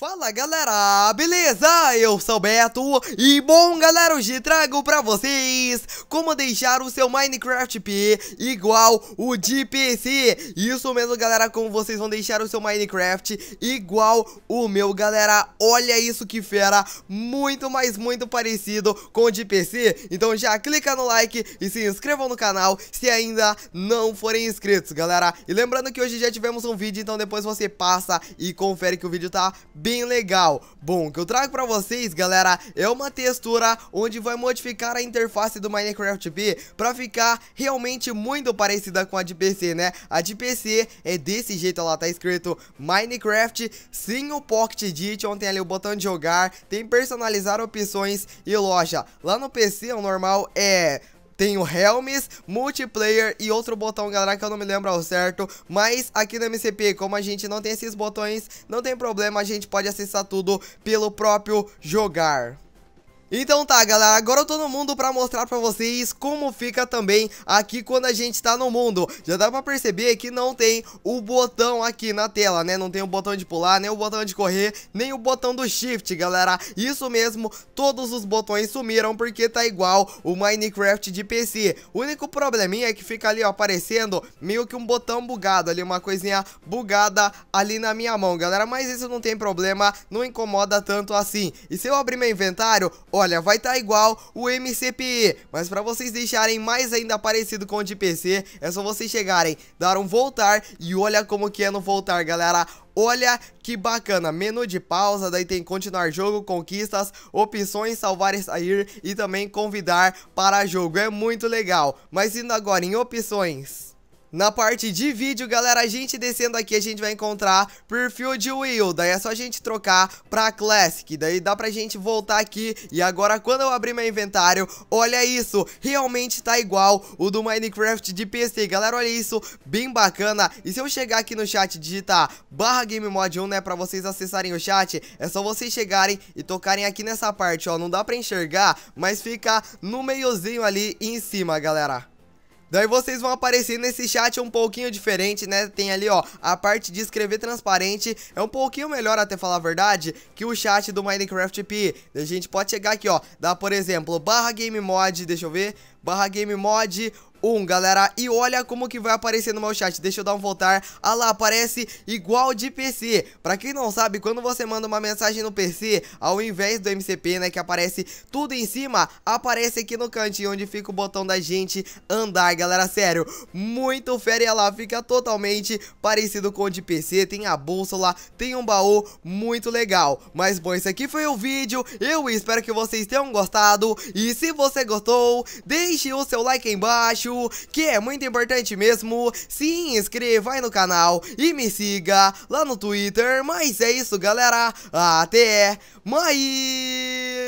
Fala galera, beleza? Eu sou o Beto e bom galera, hoje trago pra vocês como deixar o seu Minecraft P igual o de PC Isso mesmo galera, como vocês vão deixar o seu Minecraft igual o meu galera Olha isso que fera, muito mais muito parecido com o de PC Então já clica no like e se inscrevam no canal se ainda não forem inscritos galera E lembrando que hoje já tivemos um vídeo, então depois você passa e confere que o vídeo tá bem bem legal. Bom, o que eu trago pra vocês, galera, é uma textura onde vai modificar a interface do Minecraft B pra ficar realmente muito parecida com a de PC, né? A de PC é desse jeito, lá tá escrito Minecraft sem o Pocket Edition, tem ali o botão de jogar, tem personalizar opções e loja. Lá no PC, o normal é tem o Helms, Multiplayer e outro botão, galera, que eu não me lembro ao certo. Mas aqui no MCP, como a gente não tem esses botões, não tem problema, a gente pode acessar tudo pelo próprio jogar. Então tá, galera, agora eu tô no mundo pra mostrar pra vocês como fica também aqui quando a gente tá no mundo. Já dá pra perceber que não tem o botão aqui na tela, né? Não tem o botão de pular, nem o botão de correr, nem o botão do shift, galera. Isso mesmo, todos os botões sumiram porque tá igual o Minecraft de PC. O único probleminha é que fica ali, ó, aparecendo meio que um botão bugado ali, uma coisinha bugada ali na minha mão, galera. Mas isso não tem problema, não incomoda tanto assim. E se eu abrir meu inventário olha, vai estar tá igual o MCPE, mas para vocês deixarem mais ainda parecido com o de PC, é só vocês chegarem, dar um voltar e olha como que é no voltar, galera. Olha que bacana, menu de pausa, daí tem continuar jogo, conquistas, opções, salvar e sair e também convidar para jogo, é muito legal. Mas indo agora em opções... Na parte de vídeo, galera, a gente descendo aqui, a gente vai encontrar perfil de Will. Daí é só a gente trocar pra Classic. Daí dá pra gente voltar aqui. E agora, quando eu abrir meu inventário, olha isso. Realmente tá igual o do Minecraft de PC. Galera, olha isso. Bem bacana. E se eu chegar aqui no chat e digitar barra Game Mod 1, né, pra vocês acessarem o chat, é só vocês chegarem e tocarem aqui nessa parte, ó. Não dá pra enxergar, mas fica no meiozinho ali em cima, galera. Daí vocês vão aparecer nesse chat um pouquinho diferente, né? Tem ali, ó, a parte de escrever transparente. É um pouquinho melhor, até falar a verdade, que o chat do Minecraft P. A gente pode chegar aqui, ó, dá, por exemplo, barra game mod, deixa eu ver, barra game mod 1, galera. E olha como que vai aparecer no meu chat. Deixa eu dar um voltar. Ah lá, aparece igual de PC. Pra quem não sabe, quando você manda uma mensagem no PC, ao invés do MCP, né, que aparece tudo em cima, aparece aqui no cantinho onde fica o botão da gente andar, galera. Sério, muito fera. E olha lá, fica totalmente parecido com o de PC. Tem a bússola, tem um baú, muito legal. Mas, bom, esse aqui foi o vídeo. Eu espero que vocês tenham gostado. E se você gostou, deixe deixe o seu like aí embaixo, que é muito importante mesmo. Se inscreva aí no canal e me siga lá no Twitter. Mas é isso, galera. Até mais!